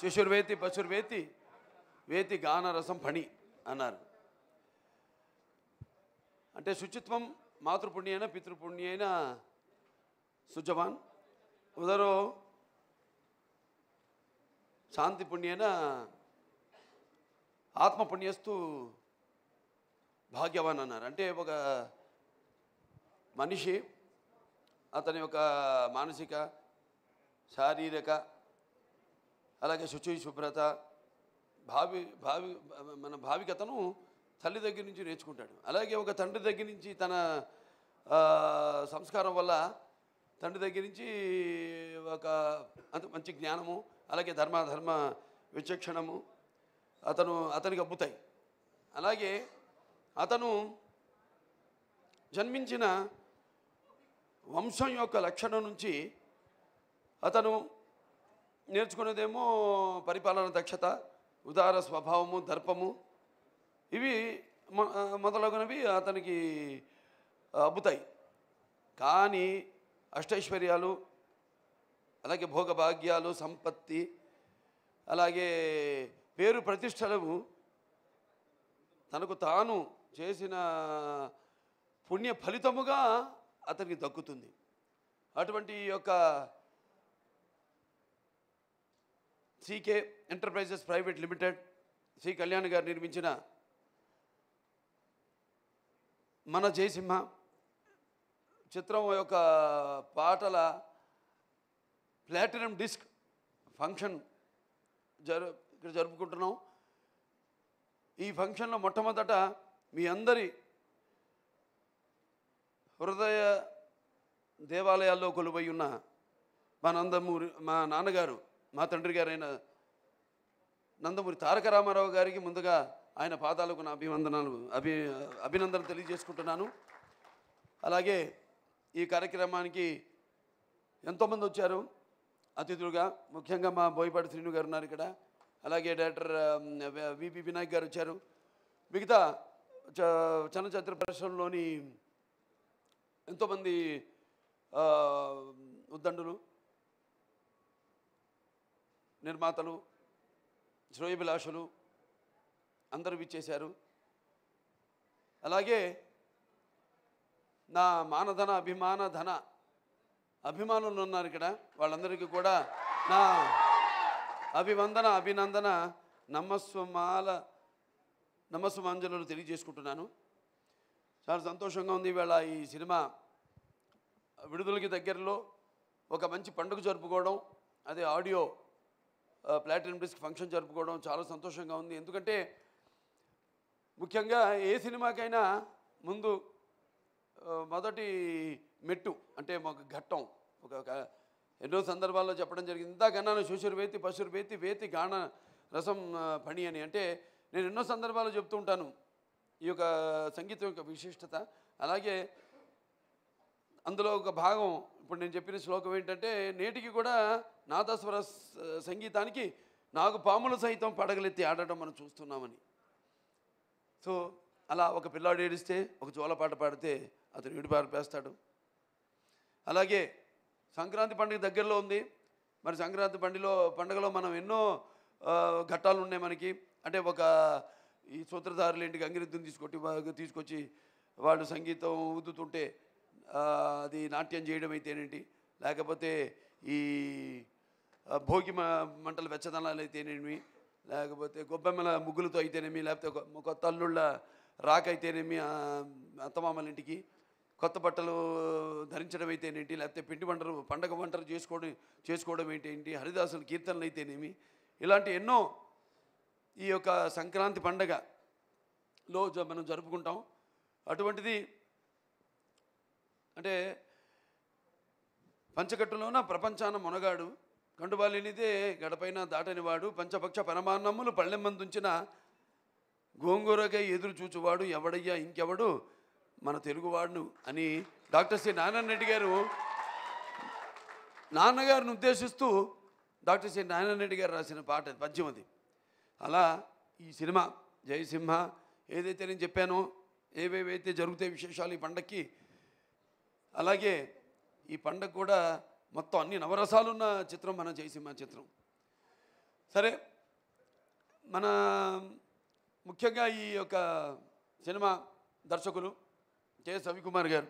శిశుర్వేతి పశుర్వేతి వేతి గానరసం పణి అన్నారు అంటే శుచిత్వం మాతృపుణ్యైన అయినా శుచవాన్ ఉదరో శాంతి పుణ్యేన పుణ్యస్తు భాగ్యవాన్ అన్నారు అంటే ఒక మనిషి అతని యొక్క మానసిక శారీరక అలాగే శుచి శుభ్రత భావి భావి మన భావికతను తల్లి దగ్గర నుంచి నేర్చుకుంటాడు అలాగే ఒక తండ్రి దగ్గర నుంచి తన సంస్కారం వల్ల తండ్రి దగ్గర నుంచి ఒక అంత మంచి జ్ఞానము అలాగే ధర్మాధర్మ విచక్షణము అతను అతనికి అబ్బుతాయి అలాగే అతను జన్మించిన వంశం యొక్క లక్షణం నుంచి అతను నేర్చుకునేదేమో పరిపాలన దక్షత ఉదార స్వభావము దర్పము ఇవి మొదలగునవి అతనికి అబ్బుతాయి కానీ అష్టైశ్వర్యాలు అలాగే భోగభాగ్యాలు సంపత్తి అలాగే పేరు ప్రతిష్టలు తనకు తాను చేసిన పుణ్య ఫలితముగా అతనికి దక్కుతుంది అటువంటి యొక్క సీకే ఎంటర్ప్రైజెస్ ప్రైవేట్ లిమిటెడ్ శ్రీ కళ్యాణ్ గారు నిర్మించిన మన జయసింహ చిత్రం యొక్క పాటల ప్లాటినం డిస్క్ ఫంక్షన్ జరు ఇక్కడ జరుపుకుంటున్నాం ఈ ఫంక్షన్లో మొట్టమొదట మీ అందరి హృదయ దేవాలయాల్లో కొలువై ఉన్న మా నందమూరి మా నాన్నగారు మా తండ్రి గారైన నందమూరి తారక రామారావు గారికి ముందుగా ఆయన పాదాలకు నా అభివందనాలు అభి అభినందనలు తెలియజేసుకుంటున్నాను అలాగే ఈ కార్యక్రమానికి ఎంతోమంది వచ్చారు అతిథులుగా ముఖ్యంగా మా బోయపాటి శ్రీను గారు ఉన్నారు ఇక్కడ అలాగే డైరెక్టర్ విపి వినాయక్ గారు వచ్చారు మిగతా చలనచిత్ర పరిశ్రమలోని ఎంతోమంది ఉద్దండులు నిర్మాతలు శ్రేయభిలాషులు అందరూ విచ్చేశారు అలాగే నా మానధన అభిమాన ధన అభిమానులు ఉన్నారు ఇక్కడ వాళ్ళందరికీ కూడా నా అభివందన అభినందన నమస్వమాల నమస్వమాంజలు తెలియజేసుకుంటున్నాను చాలా సంతోషంగా ఉంది ఇవాళ ఈ సినిమా విడుదలకి దగ్గరలో ఒక మంచి పండుగ జరుపుకోవడం అదే ఆడియో ప్లాటినం డిస్క్ ఫంక్షన్ జరుపుకోవడం చాలా సంతోషంగా ఉంది ఎందుకంటే ముఖ్యంగా ఏ సినిమాకైనా ముందు మొదటి మెట్టు అంటే ఒక ఘట్టం ఒక ఎన్నో సందర్భాల్లో చెప్పడం జరిగింది ఇందాకన్నాను శుషురు వేతి పశురు వేతి వేతి గాన రసం పని అని అంటే నేను ఎన్నో సందర్భాల్లో చెప్తూ ఉంటాను ఈ యొక్క సంగీతం యొక్క విశిష్టత అలాగే అందులో ఒక భాగం ఇప్పుడు నేను చెప్పిన శ్లోకం ఏంటంటే నేటికి కూడా నాదస్వర సంగీతానికి నాకు పాములు సైతం పడగలెత్తి ఆడటం మనం చూస్తున్నామని సో అలా ఒక పిల్లాడు ఏడిస్తే ఒక జోలపాట పాడితే అతను ఏడిపారిపేస్తాడు అలాగే సంక్రాంతి పండుగ దగ్గరలో ఉంది మరి సంక్రాంతి పండుగలో పండుగలో మనం ఎన్నో ఘట్టాలు ఉన్నాయి మనకి అంటే ఒక ఈ సూత్రధారులు ఏంటి గంగిరెద్దుని తీసుకొచ్చి తీసుకొచ్చి వాళ్ళు సంగీతం ఊదుతుంటే అది నాట్యం చేయడం అయితేనేంటి లేకపోతే ఈ భోగి మంటల వెచ్చదనాలు అయితేనేమి లేకపోతే గొబ్బెమ్మల ముగ్గులతో అయితేనేమి లేకపోతే కొత్త అల్లుళ్ళ రాక అయితేనేమి అత్తమామల ఇంటికి కొత్త బట్టలు ధరించడం అయితేనేంటి లేకపోతే పిండి వంటలు పండగ వంటలు చేసుకోవడం చేసుకోవడం ఏంటి హరిదాసుల కీర్తనలు అయితేనేమి ఇలాంటి ఎన్నో ఈ యొక్క సంక్రాంతి పండగలో మనం జరుపుకుంటాం అటువంటిది అంటే పంచకట్టులోన ప్రపంచాన మునగాడు కండుబాలినిదే గడపైన దాటనివాడు పంచపక్ష పరమాన్నములు పళ్ళెమ్మందుంచిన గోంగూరగా ఎదురు చూచువాడు ఎవడయ్యా ఇంకెవడు మన తెలుగువాడు అని డాక్టర్ శ్రీ నారాయణ రెడ్డి గారు నాన్నగారిని ఉద్దేశిస్తూ డాక్టర్ శ్రీ నారాయణ రెడ్డి గారు రాసిన పాట పద్యం అలా ఈ సినిమా జయసింహ ఏదైతే నేను చెప్పానో ఏవేవైతే జరుగుతాయి విశేషాలు ఈ పండక్కి అలాగే ఈ పండగ కూడా మొత్తం అన్ని నవరసాలు ఉన్న చిత్రం మనం చేసింది మన చిత్రం సరే మన ముఖ్యంగా ఈ యొక్క సినిమా దర్శకులు కె రవికుమార్ గారు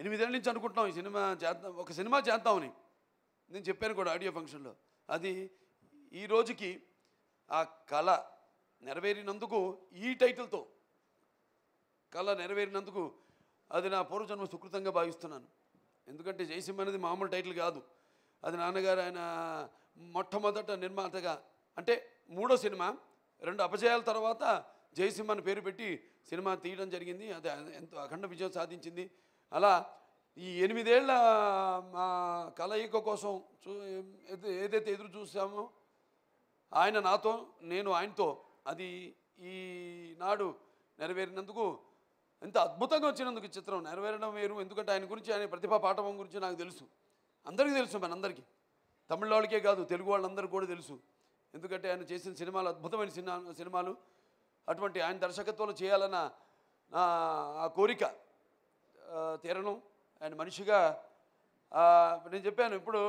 ఎనిమిదేళ్ళ నుంచి అనుకుంటున్నాం ఈ సినిమా చేద్దాం ఒక సినిమా చేద్దామని నేను చెప్పాను కూడా ఆడియో ఫంక్షన్లో అది ఈ రోజుకి ఆ కళ నెరవేరినందుకు ఈ టైటిల్తో కళ నెరవేరినందుకు అది నా పూర్వజన్మ సుకృతంగా భావిస్తున్నాను ఎందుకంటే జయసింహ అనేది మామూలు టైటిల్ కాదు అది నాన్నగారు ఆయన మొట్టమొదట నిర్మాతగా అంటే మూడో సినిమా రెండు అపజయాల తర్వాత జయసింహ అని పేరు పెట్టి సినిమా తీయడం జరిగింది అది ఎంతో అఖండ విజయం సాధించింది అలా ఈ ఎనిమిదేళ్ల మా కలయిక కోసం చూ ఏదైతే ఎదురు చూసామో ఆయన నాతో నేను ఆయనతో అది ఈనాడు నెరవేరినందుకు ఎంత అద్భుతంగా వచ్చినందుకు చిత్రం నెరవేరడం వేరు ఎందుకంటే ఆయన గురించి ఆయన ప్రతిభా పాఠవం గురించి నాకు తెలుసు అందరికీ తెలుసు మనందరికీ తమిళ వాళ్ళకే కాదు తెలుగు వాళ్ళందరికీ కూడా తెలుసు ఎందుకంటే ఆయన చేసిన సినిమాలు అద్భుతమైన సినిమా సినిమాలు అటువంటి ఆయన దర్శకత్వంలో చేయాలన్న ఆ కోరిక తీరడం ఆయన మనిషిగా నేను చెప్పాను ఇప్పుడు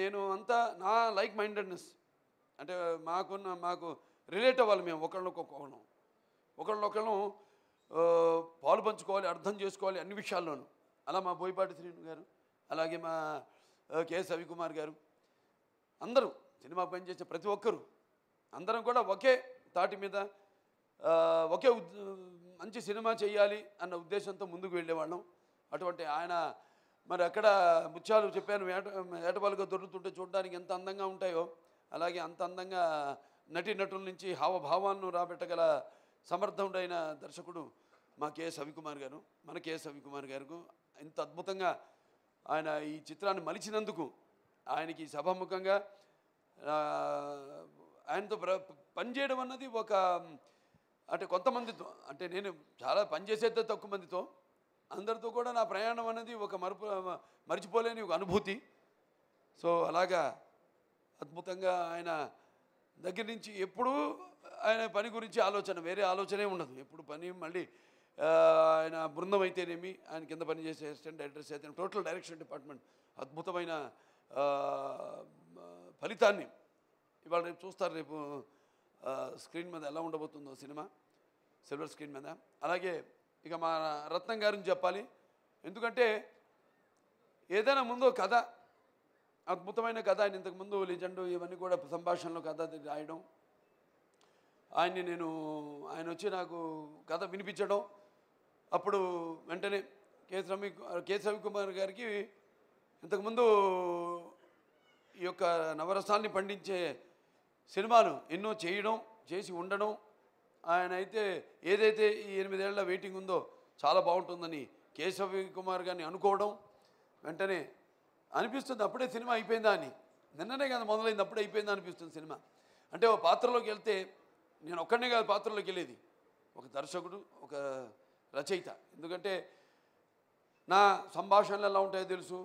నేను అంతా నా లైక్ మైండెడ్నెస్ అంటే మాకున్న మాకు రిలేట్ అవ్వాలి మేము ఒకళ్ళకొకళ్ళం ఒకళ్ళొకళ్ళం పాలు పంచుకోవాలి అర్థం చేసుకోవాలి అన్ని విషయాల్లోనూ అలా మా బోయపాటి శ్రీను గారు అలాగే మా కేఎస్ రవికుమార్ గారు అందరూ సినిమా పనిచేసే ప్రతి ఒక్కరూ అందరం కూడా ఒకే తాటి మీద ఒకే మంచి సినిమా చేయాలి అన్న ఉద్దేశంతో ముందుకు వెళ్ళేవాళ్ళం అటువంటి ఆయన మరి అక్కడ ముత్యాలు చెప్పాను ఏట ఏటపాలుగా దొరుకుతుంటే చూడడానికి ఎంత అందంగా ఉంటాయో అలాగే అంత అందంగా నటీనటుల నుంచి హావభావాలను రాబెట్టగల సమర్థముడైన దర్శకుడు మా కేఎస్ రవికుమార్ గారు మన కేఎస్ రవికుమార్ గారు ఇంత అద్భుతంగా ఆయన ఈ చిత్రాన్ని మలిచినందుకు ఆయనకి సభాముఖంగా ఆయనతో ప్ర పనిచేయడం అన్నది ఒక అంటే కొంతమందితో అంటే నేను చాలా పనిచేసేది తక్కువ మందితో అందరితో కూడా నా ప్రయాణం అనేది ఒక మరపు మర్చిపోలేని ఒక అనుభూతి సో అలాగా అద్భుతంగా ఆయన దగ్గర నుంచి ఎప్పుడూ ఆయన పని గురించి ఆలోచన వేరే ఆలోచనే ఉండదు ఎప్పుడు పని మళ్ళీ ఆయన బృందం అయితేనేమి ఆయన కింద పనిచేసే అసిస్టెంట్ డైరెక్టర్స్ అయితే టోటల్ డైరెక్షన్ డిపార్ట్మెంట్ అద్భుతమైన ఫలితాన్ని ఇవాళ రేపు చూస్తారు రేపు స్క్రీన్ మీద ఎలా ఉండబోతుందో సినిమా సిల్వర్ స్క్రీన్ మీద అలాగే ఇక మా రత్నం గారిని చెప్పాలి ఎందుకంటే ఏదైనా ముందు కథ అద్భుతమైన కథ ఆయన ఇంతకుముందు లిజెండు ఇవన్నీ కూడా సంభాషణలో కథ రాయడం ఆయన్ని నేను ఆయన వచ్చి నాకు కథ వినిపించడం అప్పుడు వెంటనే కేసు రవి కుమార్ గారికి ఇంతకుముందు ఈ యొక్క నవరసాన్ని పండించే సినిమాలు ఎన్నో చేయడం చేసి ఉండడం ఆయన అయితే ఏదైతే ఈ ఎనిమిదేళ్ల వెయిటింగ్ ఉందో చాలా బాగుంటుందని కేశవ కుమార్ గారిని అనుకోవడం వెంటనే అనిపిస్తుంది అప్పుడే సినిమా అయిపోయిందా అని నిన్ననే కదా మొదలైంది అప్పుడే అయిపోయిందా అనిపిస్తుంది సినిమా అంటే ఓ పాత్రలోకి వెళ్తే నేను ఒక్కడనే కాదు పాత్రలోకి వెళ్ళేది ఒక దర్శకుడు ఒక రచయిత ఎందుకంటే నా సంభాషణలు ఎలా ఉంటాయో తెలుసు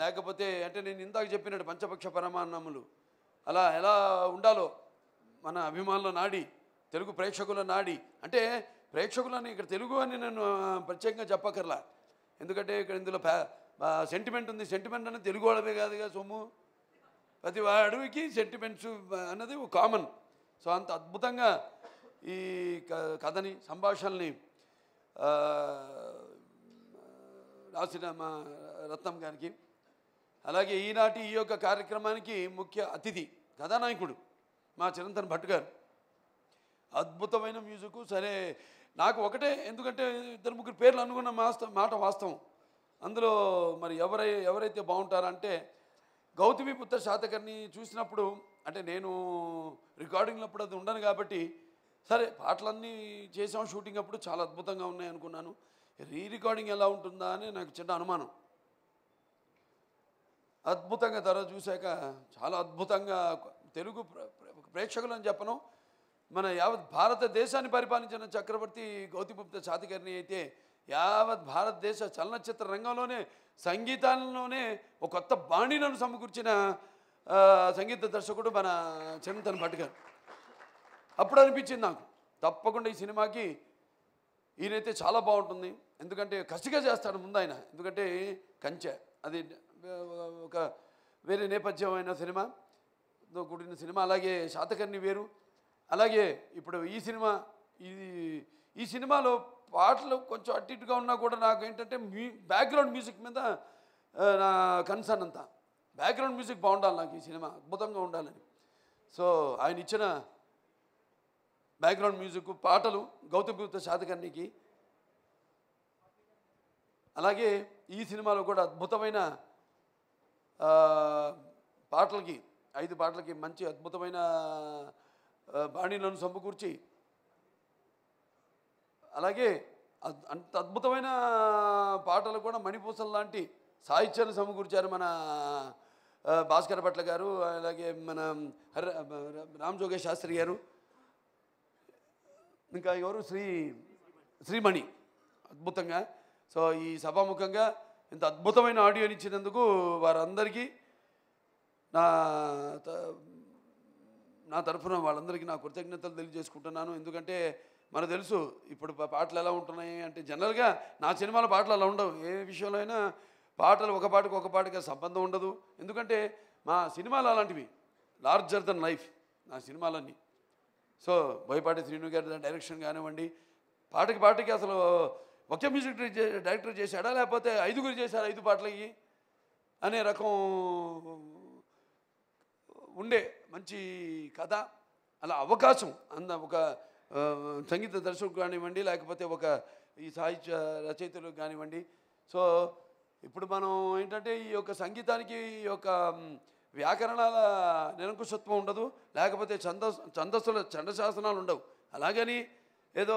లేకపోతే అంటే నేను ఇందాక చెప్పినట్టు పంచపక్ష పరమాన్నములు అలా ఎలా ఉండాలో మన అభిమానుల నాడి తెలుగు ప్రేక్షకుల నాడి అంటే ప్రేక్షకులని ఇక్కడ తెలుగు అని నేను ప్రత్యేకంగా చెప్పకర్లా ఎందుకంటే ఇక్కడ ఇందులో సెంటిమెంట్ ఉంది సెంటిమెంట్ అనేది తెలుగు వాళ్ళమే కాదుగా సొమ్ము ప్రతి అడవికి సెంటిమెంట్స్ అన్నది కామన్ సో అంత అద్భుతంగా ఈ కథని సంభాషణని రాసిన మా రత్నం గారికి అలాగే ఈనాటి ఈ యొక్క కార్యక్రమానికి ముఖ్య అతిథి కథానాయకుడు మా చిరంతన్ భట్ గారు అద్భుతమైన మ్యూజిక్ సరే నాకు ఒకటే ఎందుకంటే ఇద్దరు ముగ్గురు పేర్లు అనుకున్న మాస్త మాట వాస్తవం అందులో మరి ఎవరై ఎవరైతే బాగుంటారంటే గౌతమి పుత్ర శాతకర్ని చూసినప్పుడు అంటే నేను రికార్డింగ్లప్పుడు అది ఉండను కాబట్టి సరే పాటలన్నీ చేసాం షూటింగ్ అప్పుడు చాలా అద్భుతంగా ఉన్నాయి అనుకున్నాను రీ రికార్డింగ్ ఎలా ఉంటుందా అని నాకు చిన్న అనుమానం అద్భుతంగా ధర చూశాక చాలా అద్భుతంగా తెలుగు ప్రేక్షకులను చెప్పను మన యావత్ భారతదేశాన్ని పరిపాలించిన చక్రవర్తి గౌతిపుప్త చాతికర్ణి అయితే యావత్ భారతదేశ చలనచిత్ర రంగంలోనే సంగీతాలలోనే ఒక కొత్త బాణీలను సమకూర్చిన సంగీత దర్శకుడు మన చిరంతన్ భట్ గారు అప్పుడు అనిపించింది నాకు తప్పకుండా ఈ సినిమాకి ఈయనైతే చాలా బాగుంటుంది ఎందుకంటే కసిగా చేస్తాడు ముందు ఆయన ఎందుకంటే కంచె అది ఒక వేరే నేపథ్యమైన సినిమా కూడిన సినిమా అలాగే శాతకర్ణి వేరు అలాగే ఇప్పుడు ఈ సినిమా ఇది ఈ సినిమాలో పాటలు కొంచెం అటు ఇటుగా ఉన్నా కూడా నాకు ఏంటంటే మ్యూ బ్యాక్గ్రౌండ్ మ్యూజిక్ మీద నా కన్సర్న్ అంతా బ్యాక్గ్రౌండ్ మ్యూజిక్ బాగుండాలి నాకు ఈ సినిమా అద్భుతంగా ఉండాలని సో ఆయన ఇచ్చిన బ్యాక్గ్రౌండ్ మ్యూజిక్ పాటలు గౌతమ్ గుప్త శాతకర్ణికి అలాగే ఈ సినిమాలో కూడా అద్భుతమైన పాటలకి ఐదు పాటలకి మంచి అద్భుతమైన బాణీలను సమకూర్చి అలాగే అంత అద్భుతమైన పాటలు కూడా మణిపూసలు లాంటి సాహిత్యాన్ని సమకూర్చారు మన భాస్కర్ భట్ల గారు అలాగే మన రామ్ జోగేష్ శాస్త్రి గారు ఇంకా ఎవరు శ్రీ శ్రీమణి అద్భుతంగా సో ఈ సభాముఖంగా ఇంత అద్భుతమైన ఆడియోని ఇచ్చినందుకు వారందరికీ నా నా తరఫున వాళ్ళందరికీ నా కృతజ్ఞతలు తెలియజేసుకుంటున్నాను ఎందుకంటే మనకు తెలుసు ఇప్పుడు పాటలు ఎలా ఉంటున్నాయి అంటే జనరల్గా నా సినిమాలో పాటలు అలా ఉండవు ఏ విషయంలో అయినా పాటలు ఒక పాటకు ఒక పాటకి సంబంధం ఉండదు ఎందుకంటే మా సినిమాలు అలాంటివి లార్జర్ దన్ లైఫ్ నా సినిమాలన్నీ సో భయపాటి శ్రీను గారి డైరెక్షన్ కానివ్వండి పాటకి పాటకి అసలు ఒకే మ్యూజిక్ డైరెక్టర్ చేశాడా లేకపోతే ఐదుగురు చేశారు ఐదు పాటలకి అనే రకం ఉండే మంచి కథ అలా అవకాశం అంద ఒక సంగీత దర్శకుడు కానివ్వండి లేకపోతే ఒక ఈ సాహిత్య రచయితలు కానివ్వండి సో ఇప్పుడు మనం ఏంటంటే ఈ యొక్క సంగీతానికి ఈ యొక్క వ్యాకరణాల నిరంకుశత్వం ఉండదు లేకపోతే ఛంద ఛందస్సుల చండశాసనాలు ఉండవు అలాగని ఏదో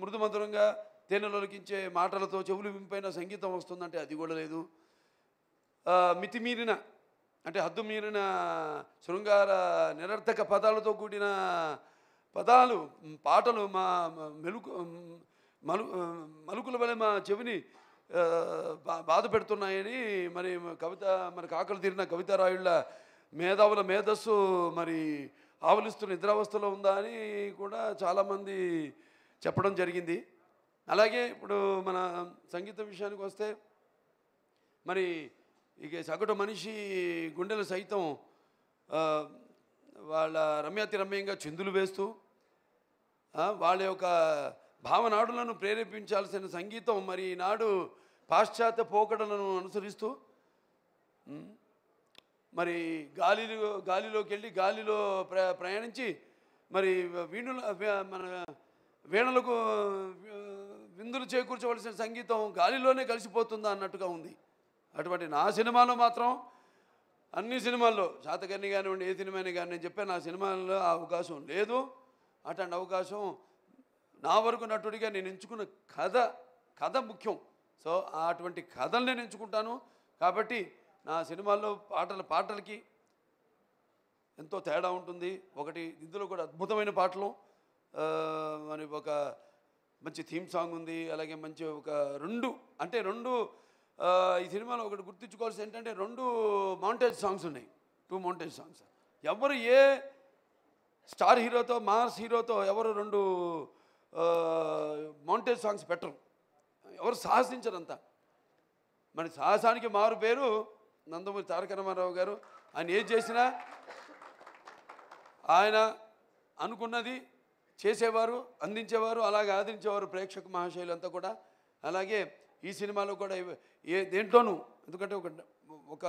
మృదు మధురంగా తేనెలొలికించే మాటలతో చెవులు వింపైన సంగీతం వస్తుందంటే అది కూడా లేదు మితిమీరిన అంటే హద్దు మీరిన శృంగార నిరర్థక పదాలతో కూడిన పదాలు పాటలు మా మెలుకు మలు మలుకుల వలె మా చెవిని బాధ పెడుతున్నాయని మరి కవిత మనకు ఆకలి తీరిన కవితారాయుళ్ళ మేధావుల మేధస్సు మరి ఆవలిస్తున్న నిద్రావస్థలో ఉందా అని కూడా చాలామంది చెప్పడం జరిగింది అలాగే ఇప్పుడు మన సంగీత విషయానికి వస్తే మరి ఇక సగటు మనిషి గుండెలు సైతం వాళ్ళ రమ్యాతి రమ్యంగా చిందులు వేస్తూ వాళ్ళ యొక్క భావనాడులను ప్రేరేపించాల్సిన సంగీతం మరి ఈనాడు పాశ్చాత్య పోకడలను అనుసరిస్తూ మరి గాలిలో గాలిలోకి వెళ్ళి గాలిలో ప్ర ప్రయాణించి మరి వీణుల మన వీణలకు విందులు చేకూర్చవలసిన సంగీతం గాలిలోనే కలిసిపోతుందా అన్నట్టుగా ఉంది అటువంటి నా సినిమాలో మాత్రం అన్ని సినిమాల్లో శాతకర్ణి కానివ్వండి ఏ సినిమాని కానీ నేను చెప్పాను నా సినిమాల్లో ఆ అవకాశం లేదు అటువంటి అవకాశం నా వరకు నటుడిగా నేను ఎంచుకున్న కథ కథ ముఖ్యం సో అటువంటి కథలు నేను ఎంచుకుంటాను కాబట్టి నా సినిమాల్లో పాటల పాటలకి ఎంతో తేడా ఉంటుంది ఒకటి ఇందులో కూడా అద్భుతమైన పాటలు అని ఒక మంచి థీమ్ సాంగ్ ఉంది అలాగే మంచి ఒక రెండు అంటే రెండు ఈ సినిమాలో ఒకటి గుర్తించుకోవాల్సి ఏంటంటే రెండు మౌంటేజ్ సాంగ్స్ ఉన్నాయి టూ మౌంటేజ్ సాంగ్స్ ఎవరు ఏ స్టార్ హీరోతో మాస్ హీరోతో ఎవరు రెండు మౌంటైన్ సాంగ్స్ పెట్టరు ఎవరు సాహసించరంతా మన సాహసానికి మారు పేరు నందమూరి తారక రామారావు గారు ఆయన ఏం చేసినా ఆయన అనుకున్నది చేసేవారు అందించేవారు అలాగే ఆదరించేవారు ప్రేక్షక మహాశైలంతా కూడా అలాగే ఈ సినిమాలో కూడా ఏ దేంట్లోనూ ఎందుకంటే ఒక ఒక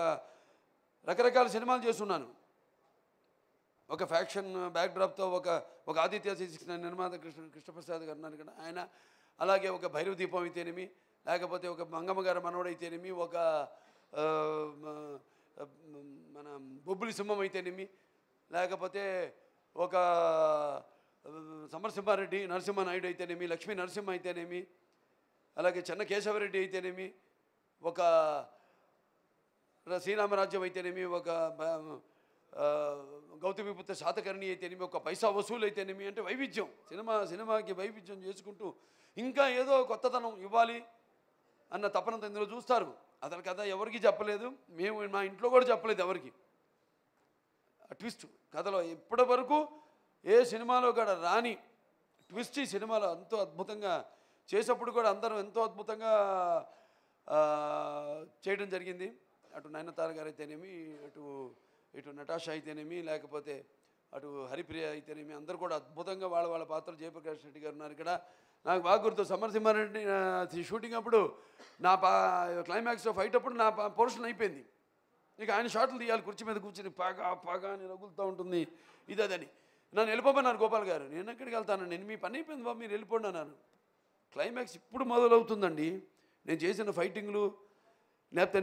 రకరకాల సినిమాలు చేస్తున్నాను ఒక ఫ్యాక్షన్ బ్యాక్డ్రాప్తో ఒక ఒక ఆదిత్య శిక్షణ నిర్మాత కృష్ణ కృష్ణప్రసాద్ గారు ఉన్నారు కదా ఆయన అలాగే ఒక భైరవ దీపం అయితేనేమి లేకపోతే ఒక మంగమ్మ గారి మనవడైతేనేమి ఒక మన బొబ్బులి సింహం అయితేనేమి లేకపోతే ఒక సమరసింహారెడ్డి నరసింహ నాయుడు అయితేనేమి లక్ష్మీ నరసింహ అయితేనేమి అలాగే చిన్న కేశవరెడ్డి అయితేనేమి ఒక శ్రీరామరాజ్యం అయితేనేమి ఒక గౌతమిపుత్ర శాతకర్ణి అయితేనేమి ఒక పైసా వసూలు అయితేనేమి అంటే వైవిధ్యం సినిమా సినిమాకి వైవిధ్యం చేసుకుంటూ ఇంకా ఏదో కొత్తతనం ఇవ్వాలి అన్న తపనంత ఇందులో చూస్తారు అతని కథ ఎవరికి చెప్పలేదు మేము మా ఇంట్లో కూడా చెప్పలేదు ఎవరికి ట్విస్ట్ కథలో ఇప్పటి వరకు ఏ సినిమాలో కూడా రాని ట్విస్ట్ ఈ సినిమాలో ఎంతో అద్భుతంగా చేసేప్పుడు కూడా అందరం ఎంతో అద్భుతంగా చేయడం జరిగింది అటు నయనతార గారు అయితేనేమి అటు ఇటు నటాష అయితేనేమి లేకపోతే అటు హరిప్రియ అయితేనేమి అందరూ కూడా అద్భుతంగా వాళ్ళ వాళ్ళ పాత్రలు జయప్రకాష్ రెడ్డి గారు ఉన్నారు ఇక్కడ నాకు బాగా గుర్తు సమరసింహారెడ్డి షూటింగ్ అప్పుడు నా పా క్లైమాక్స్ ఫైట్ అప్పుడు నా పోర్షన్ అయిపోయింది ఇక ఆయన షాట్లు తీయాలి కుర్చీ మీద కూర్చుని పాగా పాగా అని రగులుతూ ఉంటుంది అదని నన్ను వెళ్ళిపోమన్నారు గోపాల్ గారు నేను ఎక్కడికి వెళ్తాను నేను మీ పని అయిపోయింది బాబు మీరు వెళ్ళిపోండి అన్నారు క్లైమాక్స్ ఇప్పుడు మొదలవుతుందండి నేను చేసిన ఫైటింగ్లు లేకపోతే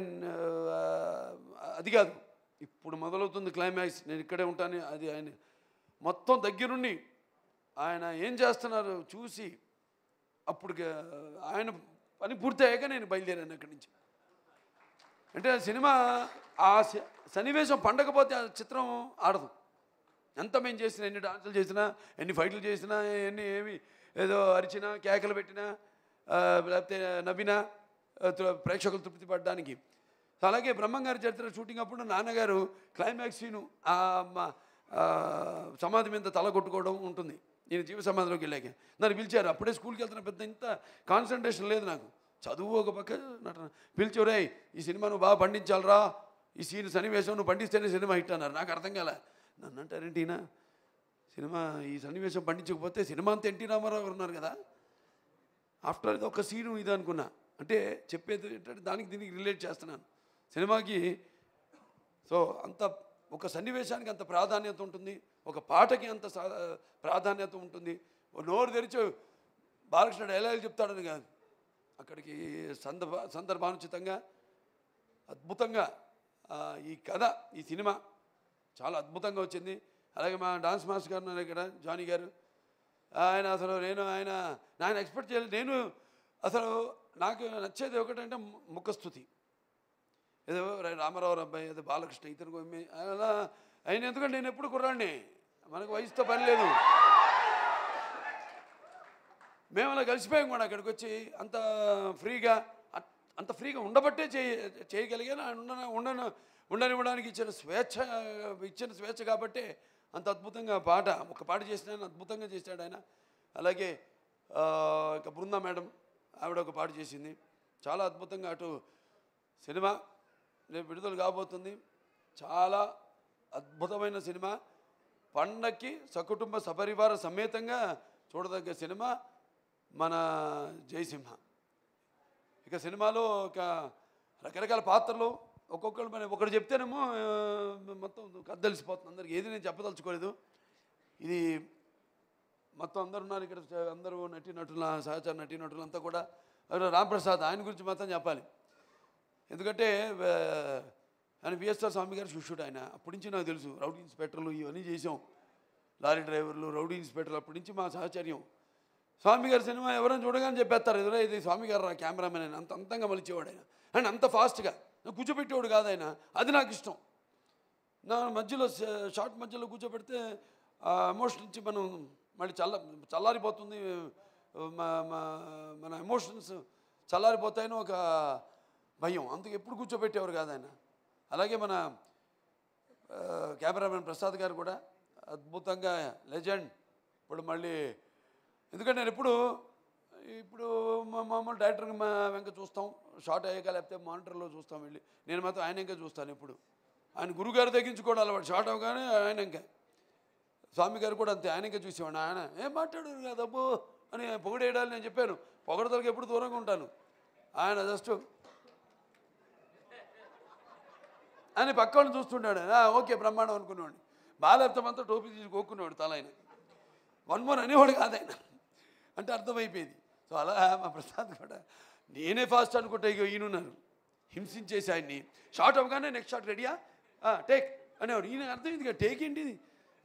అది కాదు ఇప్పుడు మొదలవుతుంది క్లైమాక్స్ నేను ఇక్కడే ఉంటాను అది ఆయన మొత్తం దగ్గరుండి ఆయన ఏం చేస్తున్నారు చూసి అప్పుడు ఆయన పని పూర్తి అయ్యాక నేను బయలుదేరాను అక్కడి నుంచి అంటే సినిమా ఆ సన్నివేశం పండకపోతే ఆ చిత్రం ఆడదు ఎంత మేము చేసినా ఎన్ని డాన్సులు చేసినా ఎన్ని ఫైట్లు చేసినా ఎన్ని ఏమి ఏదో అరిచినా కేకలు పెట్టినా లేకపోతే నవ్వినా ప్రేక్షకులు తృప్తి పడడానికి అలాగే బ్రహ్మంగారి చరిత్ర షూటింగ్ అప్పుడు నాన్నగారు క్లైమాక్స్ సీను సమాధి మీద తల కొట్టుకోవడం ఉంటుంది నేను జీవ సమాధిలోకి వెళ్ళాక నన్ను పిలిచారు అప్పుడే స్కూల్కి వెళ్తున్న పెద్ద ఇంత కాన్సన్ట్రేషన్ లేదు నాకు చదువు ఒక పక్క నటన పిలిచేవరే ఈ సినిమా నువ్వు బాగా పండించాలరా ఈ సీన్ సన్నివేశం నువ్వు పండిస్తేనే సినిమా హిట్ అన్నారు నాకు అర్థం కాలే నన్ను అంటారేంటి ఈయన సినిమా ఈ సన్నివేశం పండించకపోతే సినిమా అంతా ఎన్టీ రామారావు ఉన్నారు కదా ఆఫ్టర్ ఇది ఒక సీను ఇది అనుకున్నా అంటే చెప్పేది ఏంటంటే దానికి దీనికి రిలేట్ చేస్తున్నాను సినిమాకి సో అంత ఒక సన్నివేశానికి అంత ప్రాధాన్యత ఉంటుంది ఒక పాటకి అంత ప్రాధాన్యత ఉంటుంది నోరు తెరిచి బాలకృష్ణ డైలాగ్ చెప్తాడని కాదు అక్కడికి సందర్భ సందర్భానుచితంగా అద్భుతంగా ఈ కథ ఈ సినిమా చాలా అద్భుతంగా వచ్చింది అలాగే మా డాన్స్ మాస్టర్ గారు ఇక్కడ జానీ గారు ఆయన అసలు నేను ఆయన నాయన ఎక్స్పెక్ట్ చేయలేదు నేను అసలు నాకు నచ్చేది ఒకటంటే ముఖస్థుతి ఏదో రామారావు అబ్బాయి ఏదో బాలకృష్ణ ఇతను అలా అయిన ఎందుకంటే నేను ఎప్పుడు కుర్రాడిని మనకు వయసుతో పని లేదు మేము అలా కలిసిపోయాం కూడా అక్కడికి వచ్చి అంత ఫ్రీగా అంత ఫ్రీగా ఉండబట్టే చేయ చేయగలిగాను ఉండను ఉండను ఉండనివ్వడానికి ఇచ్చిన స్వేచ్ఛ ఇచ్చిన స్వేచ్ఛ కాబట్టి అంత అద్భుతంగా పాట ఒక పాట చేసిన అద్భుతంగా చేశాడు ఆయన అలాగే ఇంకా బృందా మేడం ఆవిడ ఒక పాట చేసింది చాలా అద్భుతంగా అటు సినిమా రేపు విడుదల కాబోతుంది చాలా అద్భుతమైన సినిమా పండక్కి సకుటుంబ సపరివార సమేతంగా చూడదగ్గ సినిమా మన జయసింహ ఇక సినిమాలో ఒక రకరకాల పాత్రలు ఒక్కొక్కరు మనం ఒకటి చెప్తేనేమో మొత్తం కథ తెలిసిపోతుంది అందరికి ఏది నేను చెప్పదలుచుకోలేదు ఇది మొత్తం అందరు ఉన్నారు ఇక్కడ అందరూ నటీ నటుల సహచార నటీ నటులంతా కూడా రామప్రసాద్ ఆయన గురించి మాత్రం చెప్పాలి ఎందుకంటే ఆయన విఎస్ఆర్ స్వామి గారు శిష్యుడు ఆయన అప్పటి నుంచి నాకు తెలుసు రౌడీ ఇన్స్పెక్టర్లు ఇవన్నీ చేసాం లారీ డ్రైవర్లు రౌడీ ఇన్స్పెక్టర్లు అప్పటి నుంచి మా సహచర్యం స్వామి గారి సినిమా ఎవరైనా చూడగానే చెప్పేస్తారు ఎదురే ఇది స్వామి గారు రా కెమెరామెన్ ఆయన అంత అంతంగా మలిచేవాడు ఆయన అండ్ అంత ఫాస్ట్గా కూర్చోబెట్టేవాడు కాదు ఆయన అది నాకు ఇష్టం నా మధ్యలో షార్ట్ మధ్యలో కూర్చోబెడితే ఎమోషన్ నుంచి మనం మళ్ళీ చల్ల చల్లారిపోతుంది మన ఎమోషన్స్ చల్లారిపోతాయని ఒక భయం అందుకు ఎప్పుడు కూర్చోబెట్టేవారు కాదు ఆయన అలాగే మన కెమెరామెన్ ప్రసాద్ గారు కూడా అద్భుతంగా లెజెండ్ ఇప్పుడు మళ్ళీ ఎందుకంటే నేను ఎప్పుడు ఇప్పుడు మా మామూలు డైరెక్టర్ మా వెంక చూస్తాం షార్ట్ అయ్యాక లేకపోతే మానిటర్లో చూస్తాం వెళ్ళి నేను మాత్రం ఆయన ఇంకా చూస్తాను ఇప్పుడు ఆయన గురుగారు తగ్గించుకోవడం అలవాటు షార్ట్ అవ్వగానే ఆయన ఇంకా స్వామి గారు కూడా అంతే ఆయన ఇంకా చూసేవాడు ఆయన ఏం మాట్లాడు కదా అని పొగడేయడాలి నేను చెప్పాను పొగడతలకి ఎప్పుడు దూరంగా ఉంటాను ఆయన జస్ట్ అని పక్కన చూస్తుంటాడు ఓకే బ్రహ్మాండం అనుకున్నాడు బాలర్థం అంతా టోపీ తీసి కోక్కున్నాడు తల ఆయన వన్ మోర్ అనేవాడు ఆయన అంటే అర్థమైపోయింది సో అలా మా ప్రసాద్ కూడా నేనే ఫాస్ట్ అనుకుంటా ఇక ఈయనున్నారు హింసించేసి ఆయన్ని షార్ట్ అవగానే నెక్స్ట్ షార్ట్ రెడీయా టేక్ అనేవాడు ఈయన అర్థమైంది కదా టేక్ ఏంటిది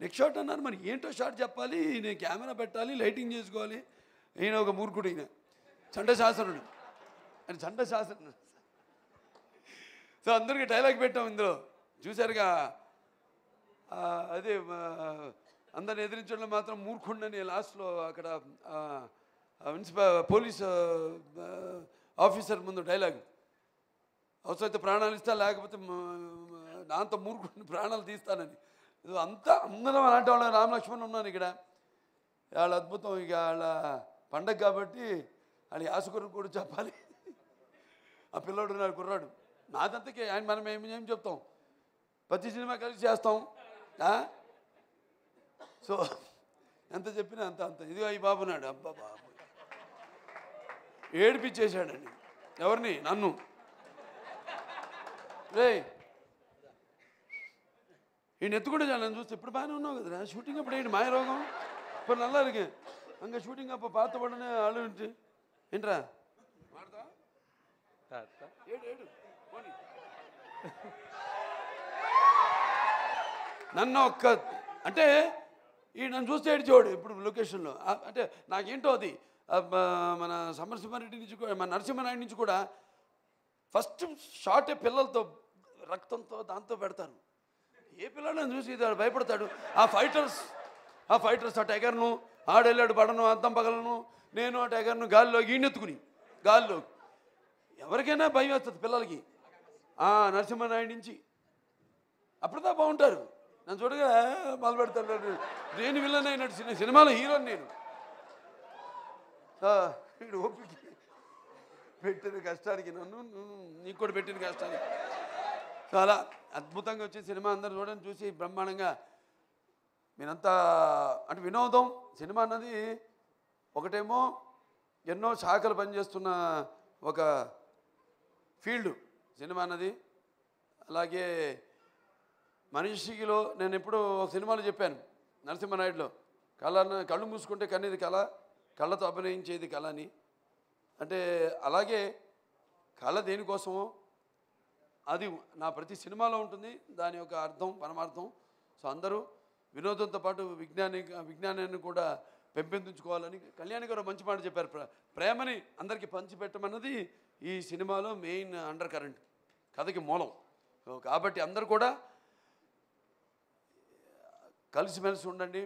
నెక్స్ట్ షార్ట్ అన్నారు మరి ఏంటో షార్ట్ చెప్పాలి నేను కెమెరా పెట్టాలి లైటింగ్ చేసుకోవాలి ఈయన ఒక మూర్ఖుడు ఈయన చండశాసనుడు అని చండశాసనుడు సో అందరికీ డైలాగ్ పెట్టాం ఇందులో చూశారుగా అదే అందరిని ఎదిరించడంలో మాత్రం మూర్ఖుండని లాస్ట్లో అక్కడ మున్సిపల్ పోలీస్ ఆఫీసర్ ముందు డైలాగ్ అవసరమైతే ప్రాణాలు ఇస్తా లేకపోతే అంత మూర్ఖుడిని ప్రాణాలు తీస్తానని అంతా అందరం అలాంటి వాళ్ళ రామలక్ష్మణ్ ఉన్నాను ఇక్కడ వాళ్ళ అద్భుతం ఇక వాళ్ళ పండగ కాబట్టి వాళ్ళ యాసుకురు కూడా చెప్పాలి ఆ పిల్లడు నాడు కుర్రాడు నాదంతకే ఆయన మనం ఏమి ఏం చెప్తాం ప్రతి సినిమా కలిసి చేస్తాం సో ఎంత చెప్పినా అంత అంత ఇదిగో ఈ నాడు అబ్బా బాబు ఏడిపించేశాడండి ఎవరిని నన్ను రే ఈయన ఎత్తుకుంటే చాలా నన్ను చూస్తే ఇప్పుడు బాగానే ఉన్నావు కదరా షూటింగ్ అప్పుడు ఏంటి రోగం ఇప్పుడు నల్లా ఇరుకే అంకా షూటింగ్ అప్పుడు పాత పడనే ఆళ్ళు ఏంట్రా ఏడు ఏడు నన్ను ఒక్క అంటే ఈ నన్ను చూస్తే ఏడు చూడు ఇప్పుడు లొకేషన్లో అంటే నాకేంటో అది మన సమరసింహారెడ్డి నుంచి కూడా మన నరసింహనాయుడు నుంచి కూడా ఫస్ట్ షార్టే పిల్లలతో రక్తంతో దాంతో పెడతారు ఏ నన్ను చూసి భయపడతాడు ఆ ఫైటర్స్ ఆ ఫైటర్స్ ఆ టైగర్ను ఆడెళ్ళాడు పడను అద్దం పగలను నేను ఆ టైగర్ను గాల్లో ఈనెత్తుకుని గాల్లో ఎవరికైనా భయం వస్తుంది పిల్లలకి నరసింహనాయుడు నుంచి అప్పుడుదా బాగుంటారు నన్ను చూడగా బాధపడతాడు నేను విల్లన్ అయినట్టు సినిమా సినిమాలో హీరో నేను వీడు ఓపిక పెట్టిన కష్టానికి నన్ను నీకు కూడా పెట్టిన కష్టానికి చాలా అద్భుతంగా వచ్చిన సినిమా అందరు చూడండి చూసి బ్రహ్మాండంగా మీరంతా అంటే వినోదం సినిమా అన్నది ఒకటేమో ఎన్నో శాఖలు పనిచేస్తున్న ఒక ఫీల్డ్ సినిమా అన్నది అలాగే మనిషికిలో నేను ఎప్పుడు ఒక సినిమాలో చెప్పాను నరసింహనాయుడులో కళ కళ్ళు మూసుకుంటే కన్నీది కళ కళ్ళతో అభినయించేది కళ అని అంటే అలాగే కళ దేనికోసమో అది నా ప్రతి సినిమాలో ఉంటుంది దాని యొక్క అర్థం పరమార్థం సో అందరూ వినోదంతో పాటు విజ్ఞాని విజ్ఞానాన్ని కూడా పెంపొందించుకోవాలని కళ్యాణి గారు మంచి మాట చెప్పారు ప్రేమని అందరికీ పంచిపెట్టమన్నది ఈ సినిమాలో మెయిన్ అండర్ కరెంట్ కథకి మూలం కాబట్టి అందరు కూడా కలిసిమెలిసి ఉండండి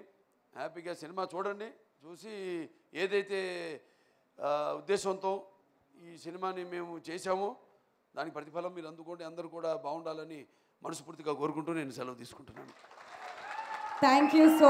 హ్యాపీగా సినిమా చూడండి చూసి ఏదైతే ఉద్దేశంతో ఈ సినిమాని మేము చేశామో దానికి ప్రతిఫలం మీరు అందుకోండి అందరూ కూడా బాగుండాలని మనస్ఫూర్తిగా కోరుకుంటూ నేను సెలవు తీసుకుంటున్నాను థ్యాంక్ యూ సో